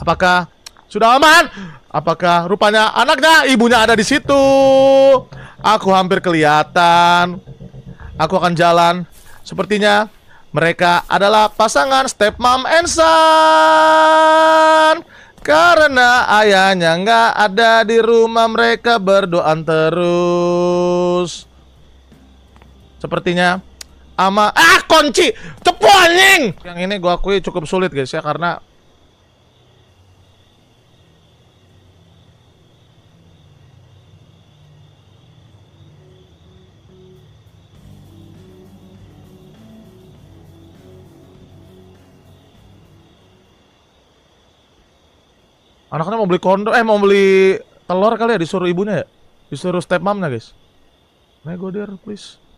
Apakah sudah aman? Apakah rupanya anaknya ibunya ada di situ? Aku hampir kelihatan. Aku akan jalan. Sepertinya mereka adalah pasangan stepmom and son Karena ayahnya nggak ada di rumah mereka berdoa terus Sepertinya ama Ah kunci Cepu anjing Yang ini gua akui cukup sulit guys ya Karena Anaknya mau beli kondor, eh mau beli telur kali ya disuruh ibunya ya? Disuruh step momnya guys. Nego dear, please.